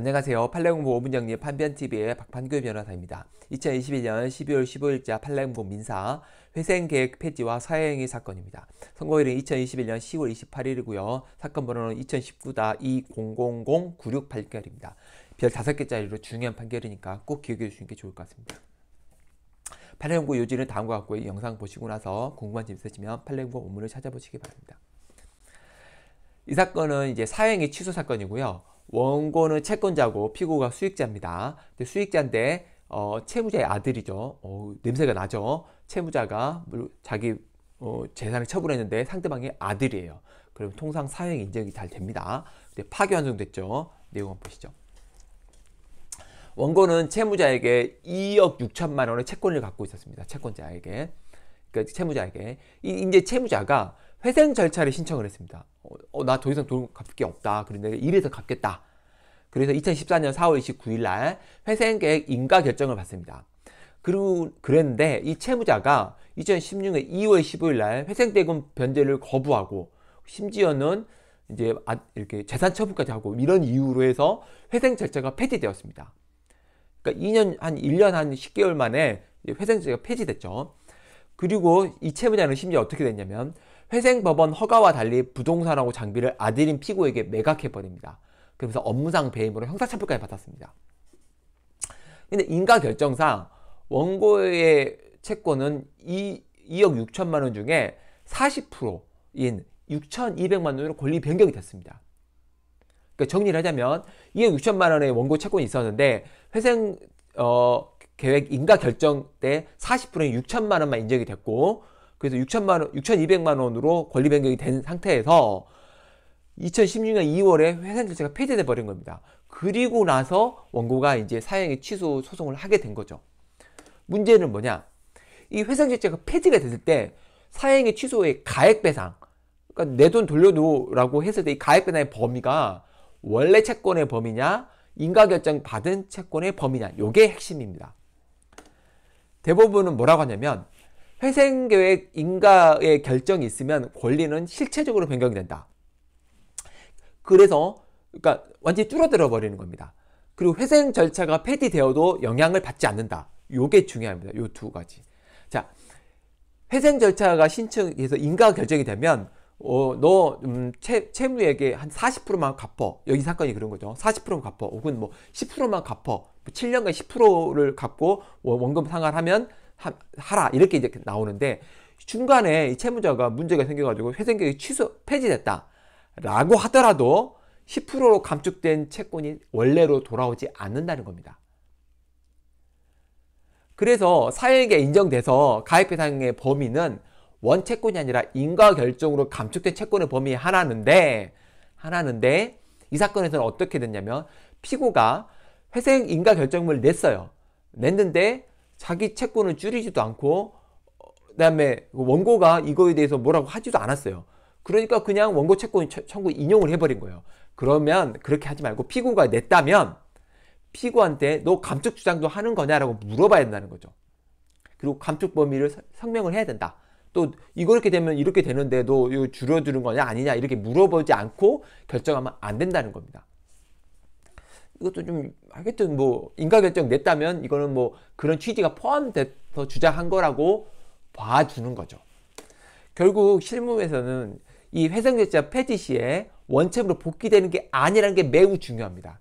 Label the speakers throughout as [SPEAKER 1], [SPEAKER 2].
[SPEAKER 1] 안녕하세요. 팔레공부 5분 정리 판변TV의 박판규 변호사입니다. 2021년 12월 15일자 팔레공부 민사 회생계획 폐지와 사행위 사건입니다. 선고일은 2021년 10월 28일이고요. 사건 번호는 2 0 1 9 2 0 0 9 6판결입니다별 5개짜리로 중요한 판결이니까 꼭 기억해 주시는 게 좋을 것 같습니다. 팔레공부 요지는 다음과 같고 이 영상 보시고 나서 궁금한 점 있으시면 팔레공부 원문을 찾아보시기 바랍니다. 이 사건은 이제 사행위 취소 사건이고요. 원고는 채권자고 피고가 수익자입니다. 수익자인데 어, 채무자의 아들이죠. 어, 냄새가 나죠. 채무자가 자기 어, 재산을 처분했는데 상대방의 아들이에요. 그럼 통상 사형 인정이 잘 됩니다. 근데 파기 환송됐죠. 내용 한번 보시죠. 원고는 채무자에게 2억 6천만 원의 채권을 갖고 있었습니다. 채권자에게. 그러니까 채무자에게. 이, 이제 채무자가 회생 절차를 신청을 했습니다. 어, 어 나더 이상 돈 갚을 게 없다. 그런데 이래서 갚겠다. 그래서 2014년 4월 29일 날 회생계획 인가 결정을 받습니다. 그리고 그랬는데 이 채무자가 2016년 2월 15일 날 회생대금 변제를 거부하고 심지어는 이제 아, 이렇게 재산 처분까지 하고 이런 이유로 해서 회생 절차가 폐지되었습니다. 그러니까 2년 한 1년 한 10개월 만에 회생 절차가 폐지됐죠. 그리고 이 채무자는 심지어 어떻게 됐냐면 회생 법원 허가와 달리 부동산하고 장비를 아들인 피고에게 매각해버립니다. 그러서 업무상 배임으로 형사처벌까지 받았습니다. 근데 인가 결정상 원고의 채권은 2, 2억 6천만 원 중에 40%인 6,200만 원으로 권리 변경이 됐습니다. 그러니까 정리를 하자면 2억 6천만 원의 원고 채권이 있었는데 회생 어, 계획 인가 결정 때 40%인 6천만 원만 인정이 됐고 그래서 6천만 원, 6,200만 원으로 권리 변경이 된 상태에서 2016년 2월에 회생 절차가 폐지돼 버린 겁니다. 그리고 나서 원고가 이제 사형의 취소 소송을 하게 된 거죠. 문제는 뭐냐? 이 회생 절차가 폐지가 됐을 때 사형의 취소의 가액 배상, 그러니까 내 돈돌려놓으라고 했을 때 이 가액 배상의 범위가 원래 채권의 범위냐, 인가 결정 받은 채권의 범위냐, 요게 핵심입니다. 대법원은 뭐라고 하냐면 회생계획 인가의 결정이 있으면 권리는 실체적으로 변경이 된다. 그래서 그러니까 완전히 줄어들어 버리는 겁니다. 그리고 회생 절차가 폐지되어도 영향을 받지 않는다. 요게 중요합니다. 요 두 가지. 자, 회생 절차가 신청해서 인가 결정이 되면 어, 너 음, 채, 채무에게한 40%만 갚어. 여기 사건이 그런 거죠. 40%만 갚어. 혹은 뭐 10%만 갚어. 7년간 뭐 10%를 갚고 원금 상환하면 하, 하라 이렇게 이제 나오는데 중간에 이 채무자가 문제가 생겨가지고 회생계획이 취소 폐지됐다라고 하더라도 10%로 감축된 채권이 원래로 돌아오지 않는다는 겁니다. 그래서 사회에게 인정돼서 가입배상의 범위는 원채권이 아니라 인과결정으로 감축된 채권의 범위 하나인데 하나는데 이 사건에서는 어떻게 됐냐면 피고가 회생 인과결정을 냈어요. 냈는데 자기 채권을 줄이지도 않고 어, 그다음에 그 원고가 이거에 대해서 뭐라고 하지도 않았어요. 그러니까 그냥 원고 채권 청구 인용을 해버린 거예요. 그러면 그렇게 하지 말고 피고가 냈다면 피고한테 너 감축 주장도 하는 거냐라고 물어봐야 된다는 거죠. 그리고 감축 범위를 성명을 해야 된다. 또 이거 이렇게 되면 이렇게 되는데 너 줄여주는 거냐 아니냐 이렇게 물어보지 않고 결정하면 안 된다는 겁니다. 이것도 좀 하여튼 뭐 인과결정 냈다면 이거는 뭐 그런 취지가 포함돼서 주장한 거라고 봐주는 거죠. 결국 실무에서는 이 회생제자 폐지 시에 원점으로 복귀되는 게 아니라는 게 매우 중요합니다.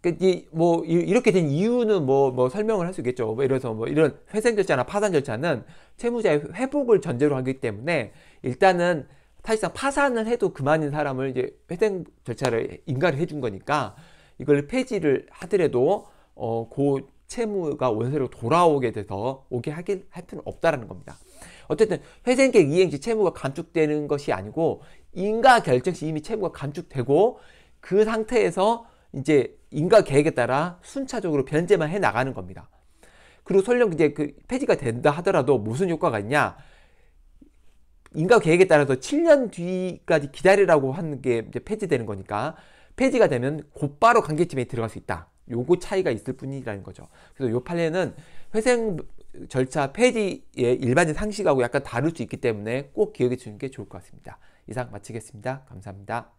[SPEAKER 1] 그 뭐 이렇게 된 이유는 뭐, 뭐 설명을 할 수 있겠죠. 뭐 이래서 뭐 이런 회생 절차나 파산 절차는 채무자의 회복을 전제로 하기 때문에 일단은 사실상 파산을 해도 그만인 사람을 이제 회생 절차를 인가를 해준 거니까 이걸 폐지를 하더라도 어, 그 채무가 원세로 돌아오게 돼서 오게 하긴할 필요는 없다라는 겁니다. 어쨌든 회생계획 이행 시 채무가 감축되는 것이 아니고 인가 결정 시 이미 채무가 감축되고 그 상태에서 이제 인가 계획에 따라 순차적으로 변제만 해 나가는 겁니다. 그리고 설령 이제 그 폐지가 된다 하더라도 무슨 효과가 있냐? 인가 계획에 따라서 7년 뒤까지 기다리라고 하는 게 이제 폐지되는 거니까 폐지가 되면 곧바로 관계팀에 들어갈 수 있다. 요거 차이가 있을 뿐이라는 거죠. 그래서 요 판례는 회생 절차 폐지의 일반인 적 상식하고 약간 다를 수 있기 때문에 꼭 기억해 주는 게 좋을 것 같습니다. 이상 마치겠습니다. 감사합니다.